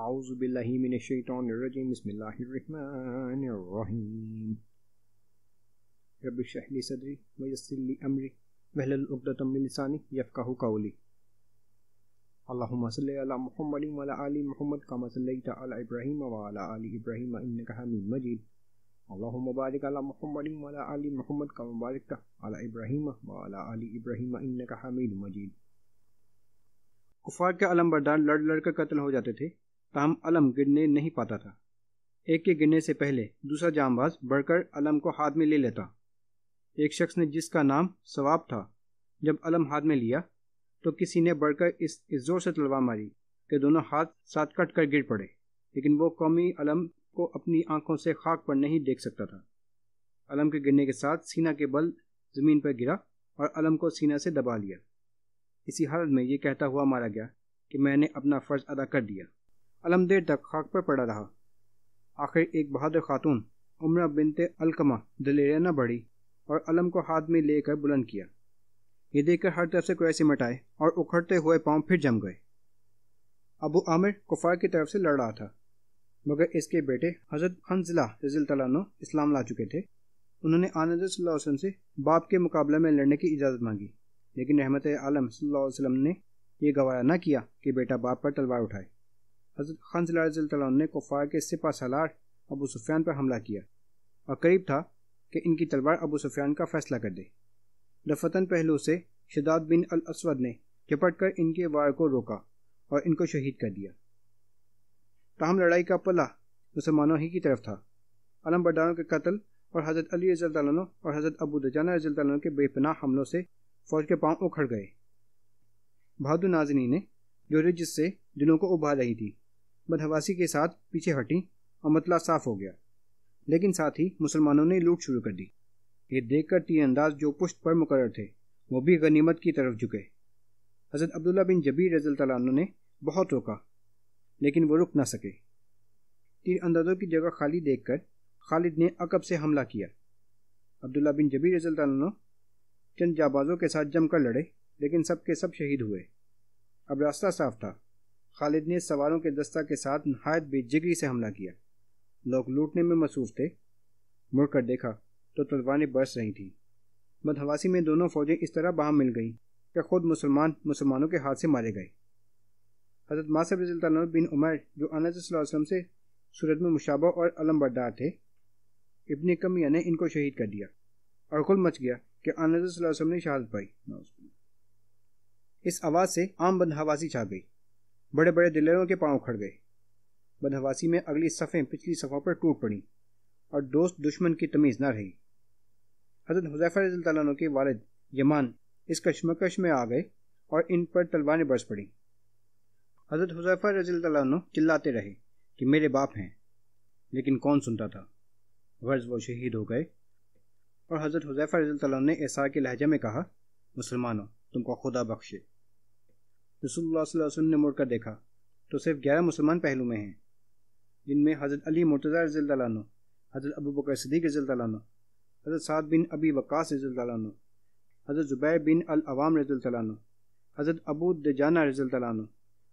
أعوذ بالله من الشيطان الرجيم بسم الله الرحمن الرحيم رب اشرح لي صدري ويسر لي أمري واحلل عقدة من لساني يفقه قولي اللهم صل على محمد وعلى آل محمد كما صليت على إبراهيم وعلى آل إبراهيم إنك حميد مجيد اللهم بارك على محمد وعلى آل محمد كما باركت على إبراهيم وعلى آل إبراهيم إنك حميد مجيد कुफार के अलम बरदार लड़ लड़ कर कत्ल हो जाते थे ताम अलम गिरने नहीं पाता था एक के गिरने से पहले दूसरा जामबाज बढ़कर अलम को हाथ में ले लेता एक शख्स ने जिसका नाम सवाब था जब अलम हाथ में लिया तो किसी ने बढ़कर इस, इस जोर से तलवार मारी कि दोनों हाथ साथ कट कर गिर पड़े लेकिन वो कौमी अलम को अपनी आंखों से खाक पर नहीं देख सकता था अलम के गिरने के साथ सीना के बल ज़मीन पर गिरा और अलम को सीना से दबा लिया इसी हालत में ये कहता हुआ मारा गया कि मैंने अपना फ़र्ज़ अदा कर दिया अलम देर तक खाक पर पड़ा रहा आखिर एक बहादुर खातून उम्र बिनते अलकमा दलेराना बढ़ी और अलम को हाथ में लेकर बुलंद किया ये देखकर हर तरफ से कुरैसी मटाए और उखड़ते हुए पांव फिर जम गए अबू आमिर कुफार की तरफ से लड़ रहा था मगर इसके बेटे हजरत खनजिला रजील तलानो इस्लाम ला चुके थे उन्होंने आनंद वसल्लम से बाप के मुकाबले में लड़ने की इजाज़त मांगी लेकिन रहमत आलम वसल्लम ने यह गवाया न किया कि बेटा बाप पर तलवार उठाए हज़रत खनजला ने कुफ़ार के सिपा सलार अबू सुफियान पर हमला किया और करीब था कि इनकी तलवार अबू सुफियान का फैसला कर दे दफतन पहलू से शदाद बिन अल असवद ने झपट कर इनके वार को रोका और इनको शहीद कर दिया तहम लड़ाई का पला मुसलमानों ही की तरफ था अलम बरदारों के कत्ल और हज़रत अली रज़ी और हज़रत अबू दजाना रज़ी के बेपनाह हमलों से फ़ौज के पांव उखड़ गए बहादुर नाजनी ने जो से दिलों को उभार रही थी बदहवासी के साथ पीछे हटी और मतला साफ हो गया लेकिन साथ ही मुसलमानों ने लूट शुरू कर दी ये देखकर अंदाज जो पुष्ट पर मुकर थे वो भी गनीमत की तरफ झुके हज़रत अब्दुल्ला बिन जबीर रजल तला ने बहुत रोका लेकिन वो रुक ना सके तीर अंदाजों की जगह खाली देखकर खालिद ने अकब से हमला किया अब्दुल्ला बिन जबीर रजल तला चंद जाबाजों के साथ जमकर लड़े लेकिन सब के सब शहीद हुए अब रास्ता साफ था खालिद ने सवारों के दस्ता के साथ नहायत बेजिगरी से हमला किया लोग लूटने में मसरूफ थे मुड़कर देखा तो तलवारें बरस रही थीं बदहवासी में दोनों फौजें इस तरह बाहम मिल गईं कि खुद मुसलमान मुसलमानों के हाथ से मारे गए हजरत मासब रजील बिन उमर जो अनजम से सूरत में मुशाबा और अलमबरदार थे इबन कमिया ने इनको शहीद कर दिया और खुल मच गया कि अनजम ने शहादत पाई इस आवाज़ से आम बदहवासी छा गई बड़े बड़े दिलेरों के पांव खड़ गए बदहवासी में अगली सफ़ें पिछली सफ़ों पर टूट पड़ी और दोस्त दुश्मन की तमीज़ न रही हजरत हुजैफर तु के वालद यमान इस कश्मकश में आ गए और इन पर तलवारें बरस पड़ी हजरत हुजैफर रजी तु चिल्लाते रहे कि मेरे बाप हैं लेकिन कौन सुनता था गर्ज वो शहीद हो गए और हजरत हुजैफर रजी ने एसार के लहजे में कहा मुसलमानों तुमको खुदा बख्शे रसोल्ला ने मुड़कर देखा तो सिर्फ ग्यारह मुसलमान पहलू में हैं जिनमें हज़रत अली मुर्तज़ा रज़ील्दानो हज़रत अबू बकर सदीक रज़ील्दानो हज़रत साद बिन अबी वक्स रज़ील्दानो हज़रत ज़ुबैर बिन अल अवाम रज़ील्दानो हज़रत अबू दजाना रज़ील्दानो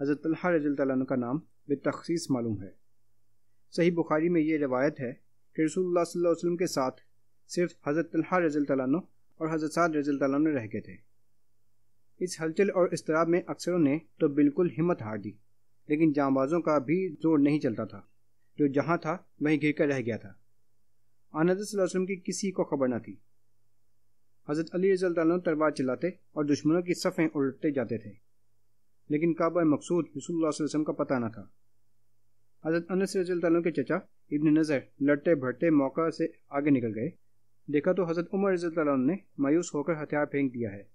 हज़रत तलहा रज़ील्दानो का नाम बेतखसीस मालूम है सही बुखारी में ये रवायत है कि रसूल वसलम के साथ सिर्फ हज़रत तलहा रज़ील्दानो और हज़रत साद रज़ील्दानो रह गए थे इस हलचल और इसतराब में अक्सरों ने तो बिल्कुल हिम्मत हार दी लेकिन जांबाजों का भी जोर नहीं चलता था जो जहां था वहीं घिर रह गया था वसलम की किसी को खबर न थी हज़रत अली रजल्ला तलवार चलाते और दुश्मनों की सफ़ें उलटते जाते थे लेकिन काबा मकसूद रसुल्लाम का पता न था हज़रत अनस रजल्ला के चचा इब्न नज़र लड़ते भरते मौका से आगे निकल गए देखा तो हज़रत उमर रजल्ला ने मायूस होकर हथियार फेंक दिया है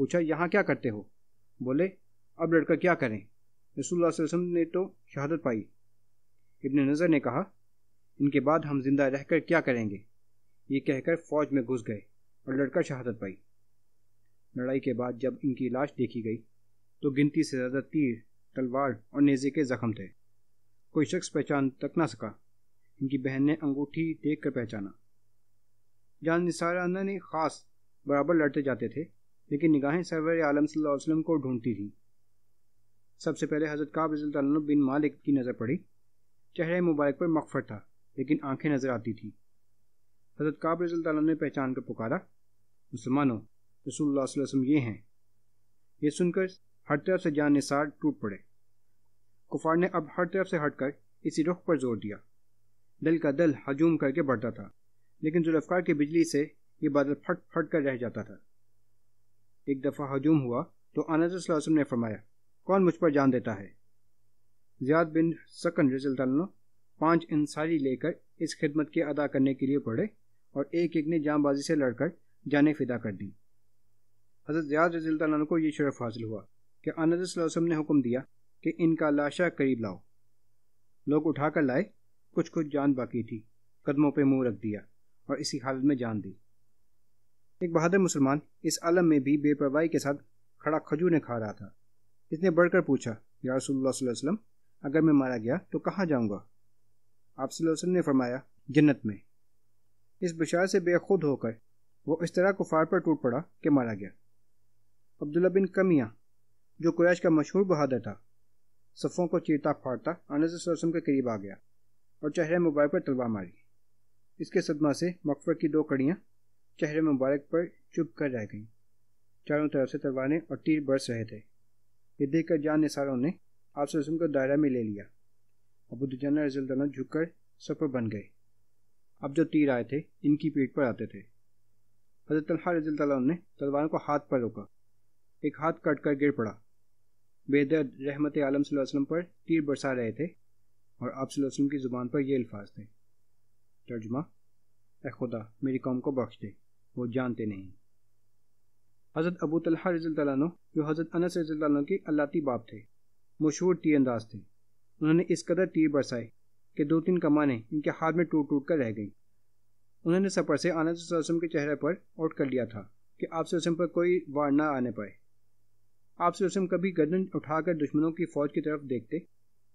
पूछा यहाँ क्या करते हो बोले अब लड़का क्या करें रसुल्लाम ने तो शहादत पाई इबन नज़र ने कहा इनके बाद हम जिंदा रहकर क्या करेंगे ये कहकर फौज में घुस गए और लड़का शहादत पाई लड़ाई के बाद जब इनकी लाश देखी गई तो गिनती से ज़्यादा तीर तलवार और नेज़े के ज़ख्म थे कोई शख्स पहचान तक ना सका इनकी बहन ने अंगूठी देख कर पहचाना जान निसारा ने ख़ास बराबर लड़ते जाते थे लेकिन निगाहें सरवर आलम वसल्लम को ढूंढती थी सबसे पहले हज़रत काबिल बिन मालिक की नज़र पड़ी चेहरे मुबारक पर मकफर था लेकिन आंखें नज़र आती थी हज़रत काबिल ने पहचान कर पुकारा मुसलमानों रसूल वसम ये हैं ये सुनकर हर तरफ से जान निसार टूट पड़े कुफार ने अब हर तरफ से हटकर इसी रुख पर जोर दिया दल का दल हजूम करके बढ़ता था लेकिन जुल्फकार की बिजली से ये बादल फट फट कर रह जाता था एक दफ़ा हजूम हुआ तो आनंद वसम ने फरमाया कौन मुझ पर जान देता है ज़ियाद बिन सकन रजील्ला पांच इंसारी लेकर इस खिदमत के अदा करने के लिए पड़े और एक एक ने जामबाजी से लड़कर जाने फिदा कर दी हज़रत ज़ियाद रजील्ला को ये शरफ हासिल हुआ कि आनंद वसम ने हुक्म दिया कि इनका लाशा करीब लाओ लोग उठाकर लाए कुछ कुछ जान बाकी थी कदमों पर मुंह रख दिया और इसी हालत में जान दी एक बहादुर मुसलमान इस आलम में भी बेपरवाही के साथ खड़ा खजूर ने खा रहा था इसने बढ़कर पूछा या रसोल्ला अगर मैं मारा गया तो कहाँ जाऊँगा आप ने फरमाया जन्नत में इस बिशार से बेखुद होकर वो इस तरह कुफार पर टूट पड़ा कि मारा गया अब्दुल्ला बिन कमिया जो कुरैश का मशहूर बहादुर था सफ़ों को चीरता फाड़ता अनसम के करीब आ गया और चेहरे मुबारक पर तलवा मारी इसके सदमा से मकफर की दो कड़ियाँ चेहरे मुबारक पर चुप कर रह गई चारों तरफ से तलवारें और तीर बरस रहे थे ये देखकर जान निसारों ने आपसे रसूम को दायरा में ले लिया अबू दुजाना झुक कर सफर बन गए अब जो तीर आए थे इनकी पीठ पर आते थे हजरत तलहा तला ने तलवारों को हाथ पर रोका एक हाथ कट कर गिर पड़ा बेदर्द रहमत आलम वसल्लम पर तीर बरसा रहे थे और आप वसल्लम की ज़ुबान पर ये अल्फाज थे तर्जुमा ए खुदा मेरी कौम को बख्श दे वो जानते नहीं हज़रत अबू तलहा रज़ी जो हज़रत अनस रज़ी के अल्लाती बाप थे मशहूर तीर अंदाज थे उन्होंने इस कदर तीर बरसाए कि दो तीन कमाने इनके हाथ में टूट टूट कर रह गई उन्होंने सफ़र से अनस के चेहरे पर आउट कर लिया था कि आपसे वसम पर कोई वार ना आने पाए आपसे वसम कभी गर्दन उठाकर दुश्मनों की फ़ौज की तरफ देखते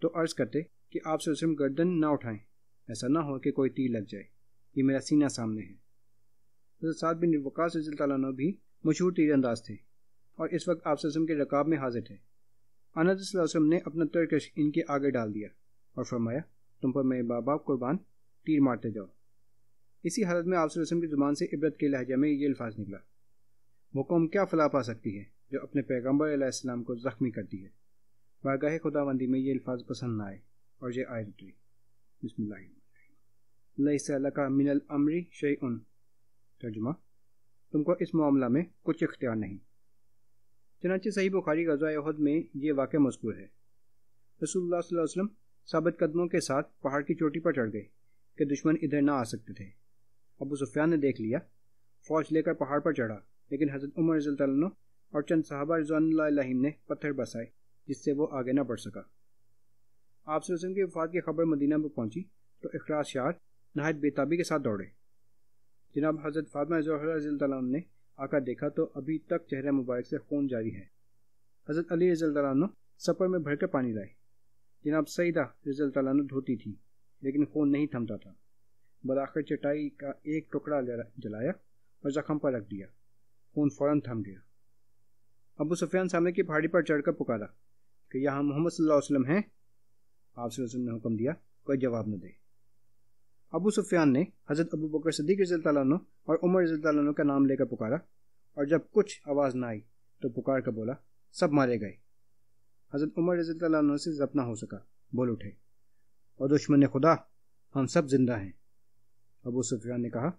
तो अर्ज़ करते कि आपसे वसम गर्दन ना उठाएं ऐसा ना हो कि कोई तीर लग जाए ये मेरा सीना सामने है साथ बिन वक़ास तला भी मशहूर तीर अंदाज थे और इस वक्त आप के रकाब में हाजिर थे अनतम ने अपना तरकश इनके आगे डाल दिया और फरमाया तुम पर मेरे बाप कुर्बान तीर मारते जाओ इसी हालत में आपसे रसम की ज़ुबान से इबरत के लहजे में ये अल्फाज निकला वो कौम क्या फला पा सकती है जो अपने पैगम्बर आसमाम को ज़ख्मी करती है बारगाह खुदाबंदी में ये अल्फाज पसंद न आए और ये आयत उतरी बसमिल्ल का मिनल अमरी शे उन तर्जुमा तुमको इस मामला में कुछ इख्तियार नहीं चनाचे सही बुखारी गजाद में ये वाक़ मजकूर है रसूलुल्लाह सल्लल्लाहु अलैहि वसल्लम साबित कदमों के साथ पहाड़ की चोटी पर चढ़ गए कि दुश्मन इधर ना आ सकते थे अबू सुफियान ने देख लिया फौज लेकर पहाड़ पर चढ़ा लेकिन हज़रत उमर रजील् और चंद साहबा रजान ने पत्थर बसाए जिससे वो आगे ना बढ़ सका आप की वफात की खबर मदीना में पहुंची तो अखराज शार नहायत बेताबी के साथ दौड़े जनाब हजरत फातमा जहरा ने आकर देखा तो अभी तक चेहरे मुबारक से खून जारी है हजरत अली रजील्ला सपर में भरकर पानी लाए जनाब सईदा रजील्ला धोती थी लेकिन खून नहीं थमता था बदाखिर चटाई का एक टुकड़ा जलाया और जख्म पर रख दिया खून फौरन थम गया अबू सुफियान सामने की पहाड़ी पर चढ़कर पुकारा कि यहाँ मोहम्मद सल्लल्लाहु अलैहि वसल्लम हैं आप ने हुक्म दिया कोई जवाब न दे अबू सुफियान ने हज़रत अबू बकर सदीक रज़ी और उमर रज़ी का नाम लेकर पुकारा और जब कुछ आवाज़ ना आई तो पुकार कर बोला सब मारे गए हज़रत उमर रज़ी से जब ना हो सका बोल उठे और दुश्मन खुदा हम सब जिंदा हैं अबू सुफियान ने कहा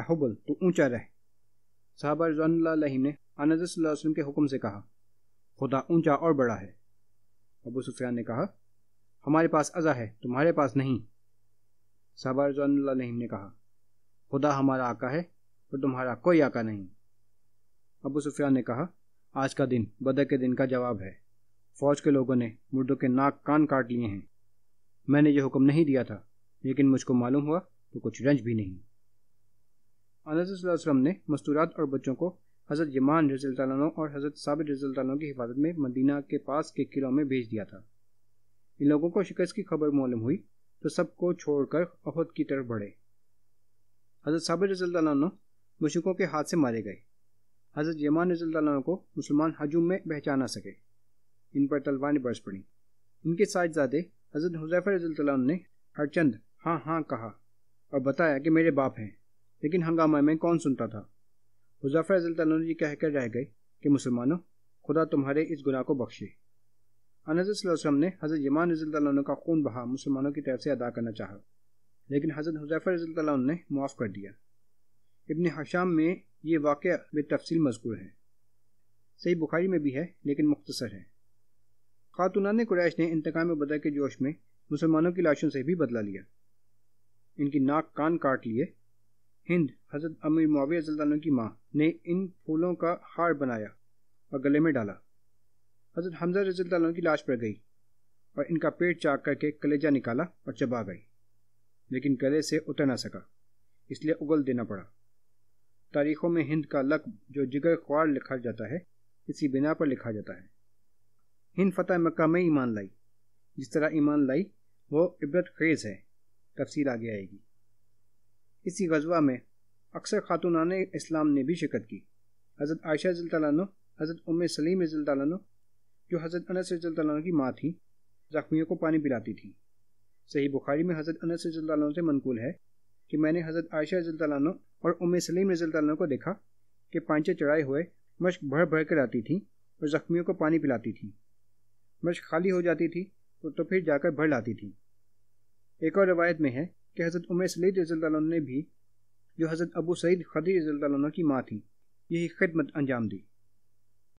अहबुल तो ऊंचा रह साहबा रजान ने आनदम के हुक्म से कहा खुदा ऊंचा और बड़ा है अबू सुफियान ने कहा हमारे पास अज़ा है तुम्हारे पास नहीं साबार नहीम ने कहा खुदा हमारा आका है और तुम्हारा कोई आका नहीं अबू सुफियान ने कहा आज का दिन बदर के दिन का जवाब है फौज के लोगों ने मुर्दों के नाक कान काट लिए हैं मैंने ये हुक्म नहीं दिया था लेकिन मुझको मालूम हुआ तो कुछ रंज भी नहीं अनसम ने मस्तूरात और बच्चों को हज़रत यमान रजील्तानों और हज़रत साबिर रजील्तानों की हिफाजत में मदीना के पास के किलों में भेज दिया था इन लोगों को शिकस्त की खबर मालूम हुई तो सबको छोड़कर अहद की तरफ बढ़े हज़रत साबिर रज़ल्ला मशकों के हाथ से मारे गए हज़रत यमान रज़ल्ला को मुसलमान हजूम में पहचाना सके इन पर तलवारें बरस पड़ी इनके साहिबजादे हज़रत हुजैफर रज़ल्ला ने हरचंद हाँ हाँ कहा और बताया कि मेरे बाप हैं लेकिन हंगामा में कौन सुनता था हुजाफर रज़ल्ला जी कहकर रह गए कि मुसलमानों खुदा तुम्हारे इस गुनाह को बख्शे अनजम ने हज़रत यमान रज़ी का खून बहा मुसलमानों की तरफ से अदा करना चाहा लेकिन हज़रत रजील रज़ी ने मुआफ़ कर दिया इबन हशाम में ये वाक़ बेतफसील मजकूर है सही बुखारी में भी है लेकिन मुख्तसर है खातुनान क्रैश ने इंतकाम बदर के जोश में मुसलमानों की लाशों से भी बदला लिया इनकी नाक कान काट लिए हिंद हज़रत अमीर मुआविया की माँ ने इन फूलों का हार बनाया और गले में डाला हजरत हमजा रजील की लाश पर गई और इनका पेट चाक करके कलेजा निकाला और चबा गई लेकिन गले से उतर ना सका इसलिए उगल देना पड़ा तारीखों में हिंद का लक जो जिगर ख्वार लिखा जाता है इसी बिना पर लिखा जाता है हिंद फतेह मक्का में ईमान लाई जिस तरह ईमान लाई वो इबरत खेज़ है तफसील आगे आएगी इसी गजवा में अक्सर खातून इस्लाम ने भी शिरकत की हज़रत आयशा जिल्तानो हज़रत उम सलीम जिल्तानो जो हज़रत अनस रजल्ला की माँ थी ज़ख्मियों को पानी पिलाती थी सही बुखारी में हज़रत अनस रजल्ला से मनकूल है कि मैंने हज़रत आयशा रजल्ला और उम सलीम रजल्ला को देखा कि पांचे चढ़ाए हुए मश्क भर भर कर आती थी और ज़ख्मियों को पानी पिलाती थी मश्क खाली हो जाती थी तो, तो फिर जाकर भर लाती थी एक और रवायत में है कि हज़रत उम सलीद रजल्ला ने भी जो हज़रत अबू सईद खदी रजल्ला की माँ थी यही खिदमत अंजाम दी